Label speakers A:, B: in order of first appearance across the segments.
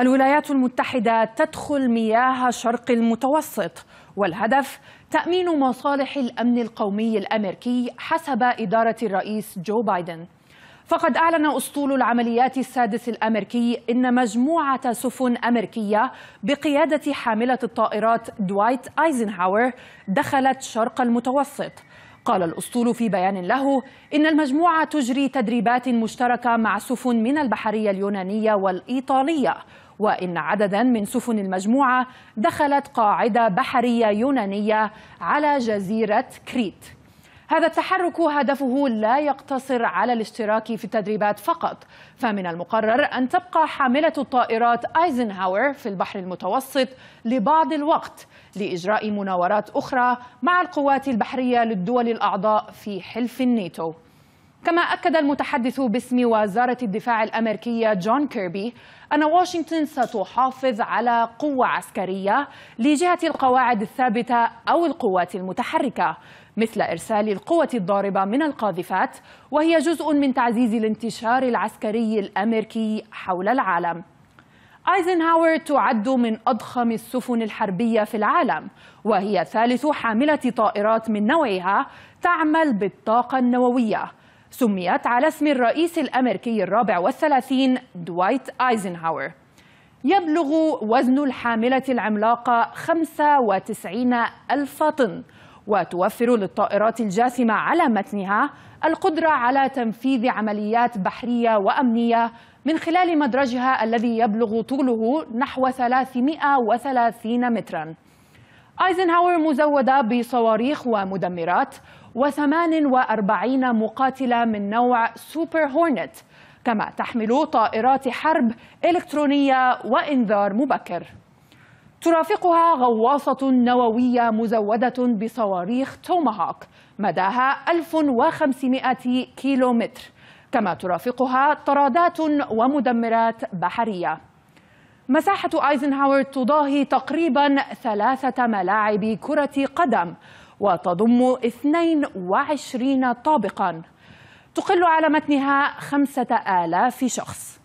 A: الولايات المتحدة تدخل مياه شرق المتوسط والهدف تأمين مصالح الأمن القومي الأمريكي حسب إدارة الرئيس جو بايدن فقد أعلن أسطول العمليات السادس الأمريكي إن مجموعة سفن أمريكية بقيادة حاملة الطائرات دوايت آيزنهاور دخلت شرق المتوسط قال الأسطول في بيان له إن المجموعة تجري تدريبات مشتركة مع سفن من البحرية اليونانية والإيطالية وإن عددا من سفن المجموعة دخلت قاعدة بحرية يونانية على جزيرة كريت هذا التحرك هدفه لا يقتصر على الاشتراك في التدريبات فقط فمن المقرر أن تبقى حاملة الطائرات آيزنهاور في البحر المتوسط لبعض الوقت لإجراء مناورات أخرى مع القوات البحرية للدول الأعضاء في حلف الناتو كما أكد المتحدث باسم وزارة الدفاع الأمريكية جون كيربي أن واشنطن ستحافظ على قوة عسكرية لجهة القواعد الثابتة أو القوات المتحركة مثل إرسال القوة الضاربة من القاذفات وهي جزء من تعزيز الانتشار العسكري الأمريكي حول العالم ايزنهاور تعد من اضخم السفن الحربيه في العالم وهي ثالث حامله طائرات من نوعها تعمل بالطاقه النوويه سميت على اسم الرئيس الأمريكي الرابع والثلاثين دوايت آيزنهاور يبلغ وزن الحاملة العملاقة 95 ألف طن وتوفر للطائرات الجاثمة على متنها القدرة على تنفيذ عمليات بحرية وأمنية من خلال مدرجها الذي يبلغ طوله نحو 330 متراً ايزنهاور مزودة بصواريخ ومدمرات و48 مقاتلة من نوع سوبر هورنت كما تحمل طائرات حرب إلكترونية وإنذار مبكر ترافقها غواصة نووية مزودة بصواريخ توماهوك مداها 1500 كيلومتر كما ترافقها طرادات ومدمرات بحريه مساحة آيزنهاور تضاهي تقريبا ثلاثة ملاعب كرة قدم وتضم 22 طابقا تقل على متنها 5000 شخص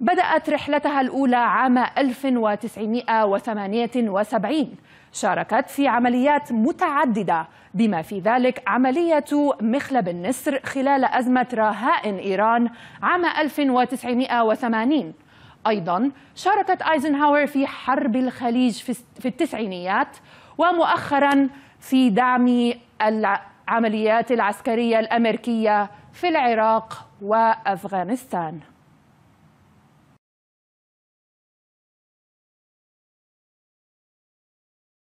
A: بدأت رحلتها الأولى عام 1978 شاركت في عمليات متعددة بما في ذلك عملية مخلب النسر خلال أزمة رهائن إيران عام 1980 أيضا شاركت أيزنهاور في حرب الخليج في التسعينيات ومؤخرا في دعم العمليات العسكرية الأمريكية في العراق وأفغانستان